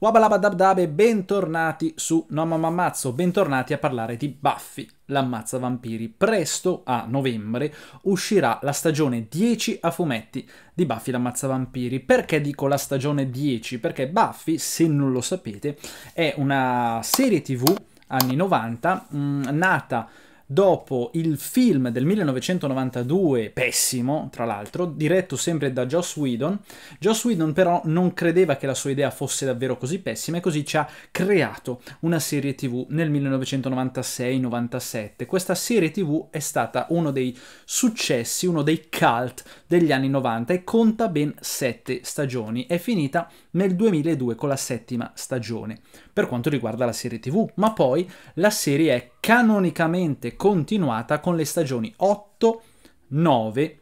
Wabalabadabdab e bentornati su No Mamma Ammazzo, bentornati a parlare di Buffy, l'ammazza vampiri. Presto, a novembre, uscirà la stagione 10 a fumetti di Buffy l'ammazza vampiri. Perché dico la stagione 10? Perché Buffy, se non lo sapete, è una serie tv anni 90 mh, mm, nata dopo il film del 1992, pessimo tra l'altro, diretto sempre da Joss Whedon. Joss Whedon però non credeva che la sua idea fosse davvero così pessima e così ci ha creato una serie tv nel 1996-97. Questa serie tv è stata uno dei successi, uno dei cult degli anni 90 e conta ben sette stagioni. È finita nel 2002 con la settima stagione per quanto riguarda la serie tv, ma poi la serie è canonicamente continuata con le stagioni 8, 9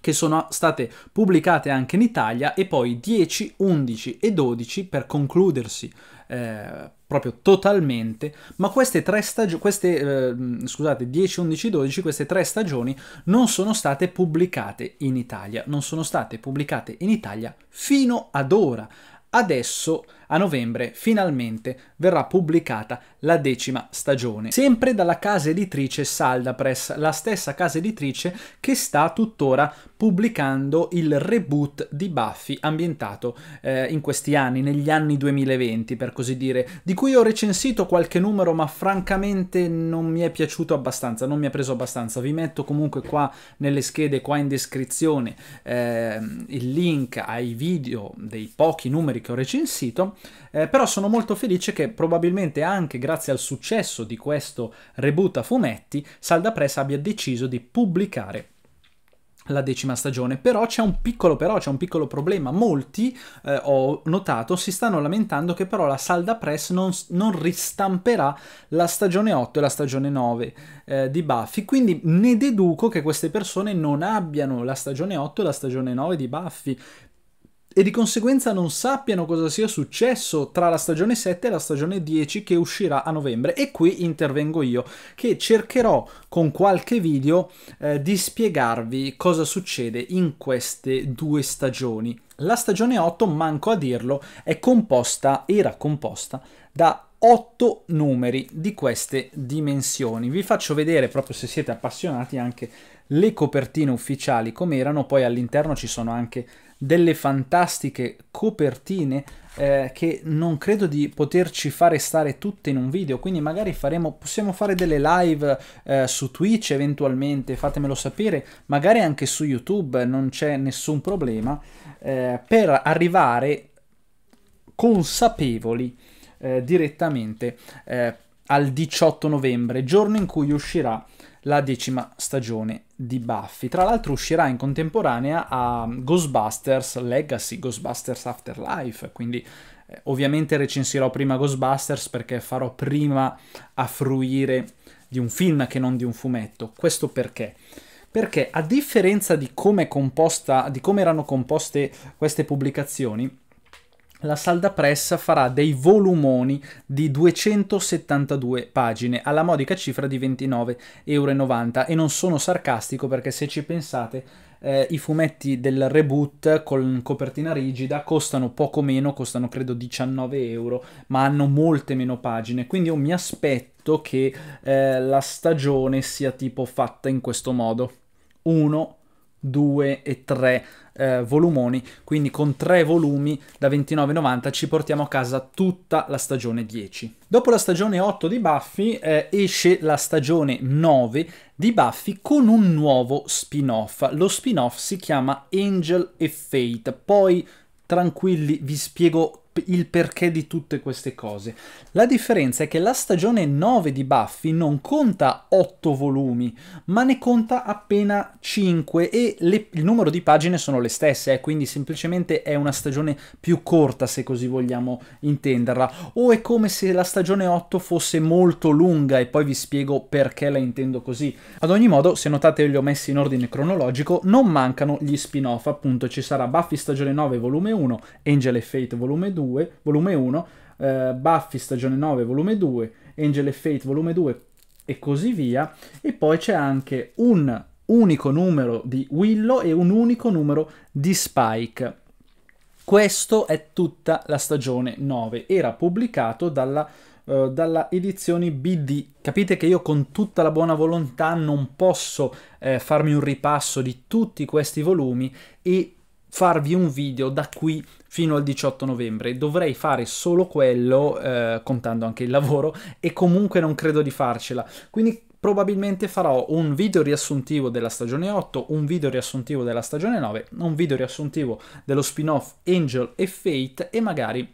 che sono state pubblicate anche in Italia e poi 10, 11 e 12 per concludersi eh, proprio totalmente, ma queste tre stagioni, queste, eh, scusate, 10, 11, 12, queste tre stagioni non sono state pubblicate in Italia, non sono state pubblicate in Italia fino ad ora. Adesso a novembre finalmente verrà pubblicata la decima stagione, sempre dalla casa editrice Salda Press, la stessa casa editrice che sta tuttora pubblicando il reboot di Buffy ambientato eh, in questi anni, negli anni 2020 per così dire, di cui ho recensito qualche numero ma francamente non mi è piaciuto abbastanza, non mi ha preso abbastanza, vi metto comunque qua nelle schede, qua in descrizione eh, il link ai video dei pochi numeri che ho recensito eh, però sono molto felice che probabilmente anche grazie al successo di questo reboot a fumetti, Salda Press abbia deciso di pubblicare la decima stagione, però c'è un piccolo però, c'è un piccolo problema, molti eh, ho notato si stanno lamentando che però la Salda Press non, non ristamperà la stagione 8 e la stagione 9 eh, di Buffy, quindi ne deduco che queste persone non abbiano la stagione 8 e la stagione 9 di Buffy, e di conseguenza non sappiano cosa sia successo tra la stagione 7 e la stagione 10 che uscirà a novembre. E qui intervengo io, che cercherò con qualche video eh, di spiegarvi cosa succede in queste due stagioni. La stagione 8, manco a dirlo, è composta, era composta da 8 numeri di queste dimensioni. Vi faccio vedere, proprio se siete appassionati, anche le copertine ufficiali come erano, poi all'interno ci sono anche delle fantastiche copertine eh, che non credo di poterci fare stare tutte in un video, quindi magari faremo, possiamo fare delle live eh, su Twitch eventualmente, fatemelo sapere, magari anche su YouTube, non c'è nessun problema, eh, per arrivare consapevoli eh, direttamente eh, al 18 novembre, giorno in cui uscirà la decima stagione di Buffy. Tra l'altro uscirà in contemporanea a Ghostbusters Legacy, Ghostbusters Afterlife, quindi eh, ovviamente recensirò prima Ghostbusters perché farò prima a fruire di un film che non di un fumetto. Questo perché? Perché a differenza di come, composta, di come erano composte queste pubblicazioni, la salda pressa farà dei volumoni di 272 pagine alla modica cifra di 29,90 euro e non sono sarcastico perché se ci pensate eh, i fumetti del reboot con copertina rigida costano poco meno, costano credo 19 euro, ma hanno molte meno pagine, quindi io mi aspetto che eh, la stagione sia tipo fatta in questo modo. 1 2 e 3 eh, volumoni, quindi con 3 volumi da 29,90 ci portiamo a casa tutta la stagione 10. Dopo la stagione 8 di Buffy eh, esce la stagione 9 di Buffy con un nuovo spin-off. Lo spin-off si chiama Angel e Fate, poi tranquilli vi spiego il perché di tutte queste cose. La differenza è che la stagione 9 di Buffy non conta 8 volumi, ma ne conta appena 5 e le, il numero di pagine sono le stesse, eh, quindi semplicemente è una stagione più corta se così vogliamo intenderla, o è come se la stagione 8 fosse molto lunga e poi vi spiego perché la intendo così. Ad ogni modo, se notate li ho messi in ordine cronologico, non mancano gli spin-off, appunto ci sarà Buffy stagione 9 volume 1, Angel e Fate volume 2, 2, volume 1, eh, Buffy stagione 9, volume 2, Angel e Fate volume 2 e così via. E poi c'è anche un unico numero di Willow e un unico numero di Spike. Questo è tutta la stagione 9, era pubblicato dalla Uh, dalla edizione BD. Capite che io con tutta la buona volontà non posso eh, farmi un ripasso di tutti questi volumi e farvi un video da qui fino al 18 novembre. Dovrei fare solo quello, eh, contando anche il lavoro, e comunque non credo di farcela. Quindi probabilmente farò un video riassuntivo della stagione 8, un video riassuntivo della stagione 9, un video riassuntivo dello spin-off Angel e Fate e magari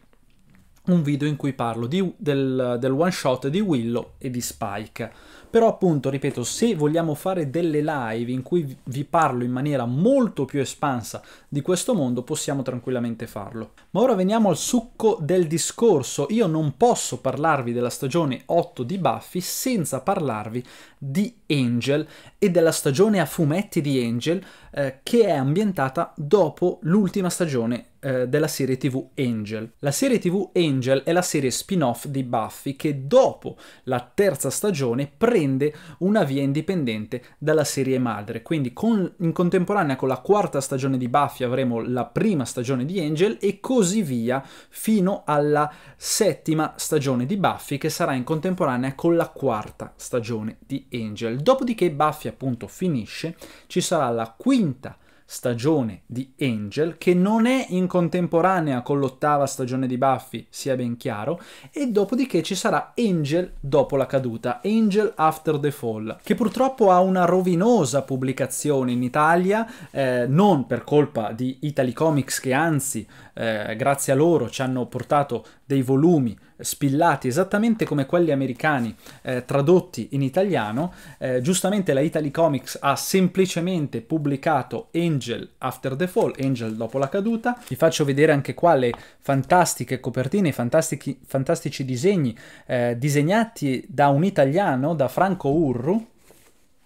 un video in cui parlo di, del, del one shot di Willow e di Spike. Però appunto, ripeto, se vogliamo fare delle live in cui vi parlo in maniera molto più espansa di questo mondo, possiamo tranquillamente farlo. Ma ora veniamo al succo del discorso. Io non posso parlarvi della stagione 8 di Buffy senza parlarvi di Angel e della stagione a fumetti di Angel eh, che è ambientata dopo l'ultima stagione eh, della serie TV Angel. La serie TV Angel è la serie spin-off di Buffy che dopo la terza stagione prende una via indipendente dalla serie madre. Quindi con, in contemporanea con la quarta stagione di Buffy avremo la prima stagione di Angel e così via fino alla settima stagione di Buffy che sarà in contemporanea con la quarta stagione di Angel. Dopodiché Buffy appunto finisce, ci sarà la quinta stagione stagione di Angel, che non è in contemporanea con l'ottava stagione di Buffy, sia ben chiaro, e dopodiché ci sarà Angel dopo la caduta, Angel After the Fall, che purtroppo ha una rovinosa pubblicazione in Italia, eh, non per colpa di Italy Comics che anzi, eh, grazie a loro, ci hanno portato dei volumi spillati esattamente come quelli americani eh, tradotti in italiano. Eh, giustamente la Italy Comics ha semplicemente pubblicato Angel After the Fall, Angel dopo la caduta. Vi faccio vedere anche qua le fantastiche copertine, i fantastici, fantastici disegni eh, disegnati da un italiano, da Franco Urru.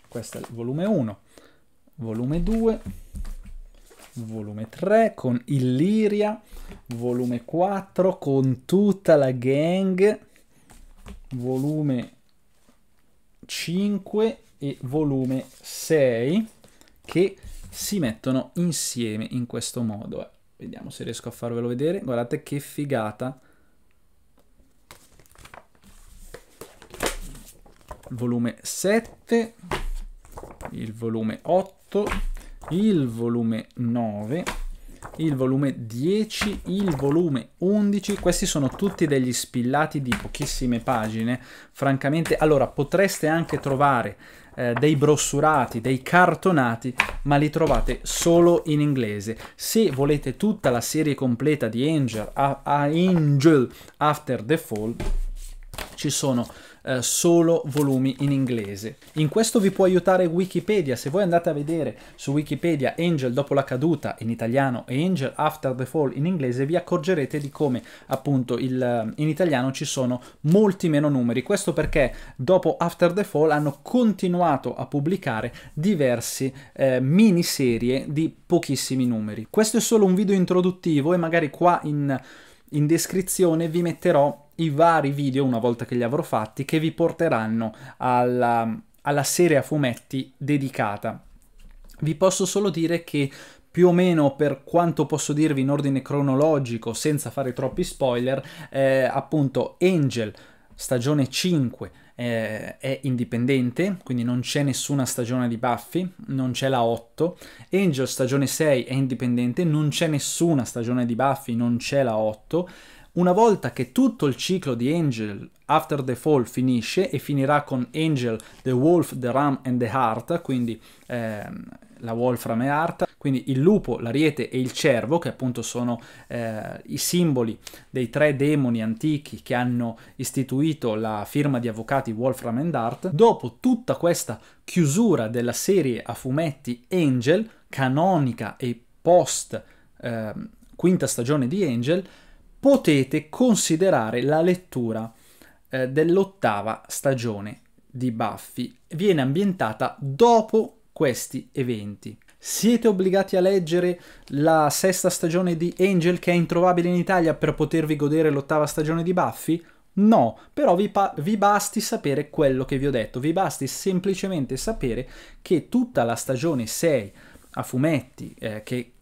Questo è il volume 1, volume 2 volume 3 con Illiria, volume 4 con tutta la gang, volume 5 e volume 6 che si mettono insieme in questo modo. Vediamo se riesco a farvelo vedere. Guardate che figata. Il volume 7, il volume 8 il volume 9, il volume 10, il volume 11, questi sono tutti degli spillati di pochissime pagine, francamente, allora potreste anche trovare eh, dei brossurati, dei cartonati, ma li trovate solo in inglese. Se volete tutta la serie completa di Angel, a, a Angel After the Fall, ci sono eh, solo volumi in inglese. In questo vi può aiutare Wikipedia, se voi andate a vedere su Wikipedia Angel dopo la caduta in italiano e Angel after the fall in inglese vi accorgerete di come appunto il, eh, in italiano ci sono molti meno numeri, questo perché dopo after the fall hanno continuato a pubblicare diverse eh, miniserie di pochissimi numeri. Questo è solo un video introduttivo e magari qua in in descrizione vi metterò i vari video, una volta che li avrò fatti, che vi porteranno alla, alla serie a fumetti dedicata. Vi posso solo dire che più o meno per quanto posso dirvi in ordine cronologico, senza fare troppi spoiler, eh, appunto Angel, stagione 5, eh, è indipendente, quindi non c'è nessuna stagione di Buffy, non c'è la 8. Angel stagione 6 è indipendente, non c'è nessuna stagione di Buffy, non c'è la 8. Una volta che tutto il ciclo di Angel After the Fall finisce e finirà con Angel, The Wolf, The Ram and the Heart, quindi ehm, la Wolfram e Heart, quindi il lupo, l'ariete e il cervo, che appunto sono eh, i simboli dei tre demoni antichi che hanno istituito la firma di avvocati Wolfram and Heart. Dopo tutta questa chiusura della serie a fumetti Angel, canonica e post eh, quinta stagione di Angel, potete considerare la lettura eh, dell'ottava stagione di Buffy. Viene ambientata dopo questi eventi. Siete obbligati a leggere la sesta stagione di Angel che è introvabile in Italia per potervi godere l'ottava stagione di Buffy? No, però vi, vi, basti sapere quello che vi ho detto, vi basti semplicemente sapere che tutta la stagione 6 a fumetti eh, che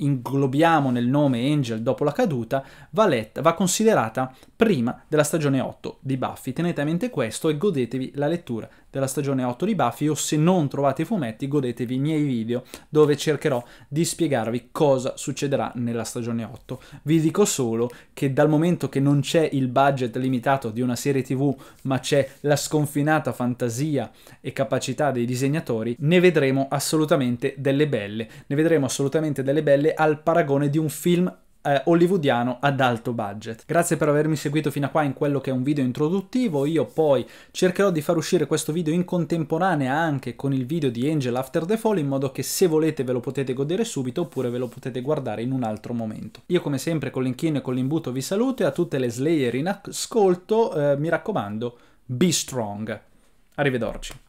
inglobiamo nel nome Angel dopo la caduta, va, letta, va considerata prima della stagione 8 di Buffy. Tenete a mente questo e godetevi la lettura della stagione 8 di Buffy o se non trovate i fumetti godetevi i miei video dove cercherò di spiegarvi cosa succederà nella stagione 8. Vi dico solo che dal momento che non c'è il budget limitato di una serie tv ma c'è la sconfinata fantasia e capacità dei disegnatori, ne vedremo assolutamente delle belle. Ne vedremo assolutamente delle belle al paragone di un film eh, hollywoodiano ad alto budget. Grazie per avermi seguito fino a qua in quello che è un video introduttivo, io poi cercherò di far uscire questo video in contemporanea anche con il video di Angel After the Fall in modo che se volete ve lo potete godere subito oppure ve lo potete guardare in un altro momento. Io come sempre con l'inchino e con l'imbuto vi saluto e a tutte le Slayer in ascolto eh, mi raccomando be strong. Arrivederci.